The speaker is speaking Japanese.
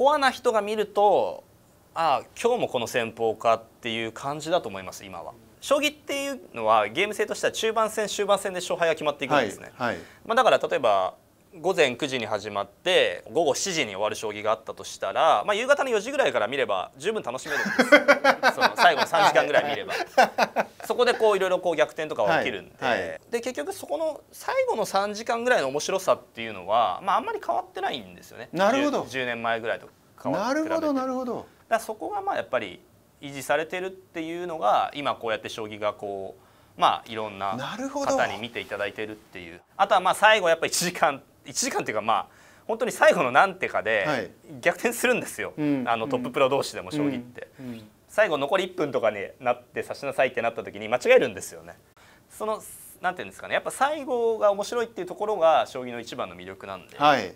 コアな人が見るとああ今日もこの戦法かっていう感じだと思います今は。将棋っていうのはゲーム性としては中盤戦終盤戦で勝敗が決まっていくんですね。はいはい、まあ、だから例えば午前9時に始まって午後7時に終わる将棋があったとしたら、まあ、夕方の4時ぐらいから見れば十分楽しめるんです その最後の3時間ぐらい見れば。そこでこういろいろこう逆転とかは起きるんで、はいはい、で結局そこの最後の3時間ぐらいの面白さっていうのは、まあ、あんまり変わってないんですよねなるほど 10, 年前ぐらいとなるほどなるほどそこがまあやっぱり維持されてるっていうのが今こうやって将棋がこうまあいろんな方に見ていただいてるっていうあとはまあ最後やっぱ1時間1時間っていうかまあ本当に最後の何手かで逆転するんですよ、はい、あのトッププロ同士でも将棋って。うんうんうん最後残り1分とかになって差しなさいってなった時に間違えるんですよね。そのなんていうんですかねやっぱ最後が面白いっていうところが将棋の一番の魅力なんで、はい、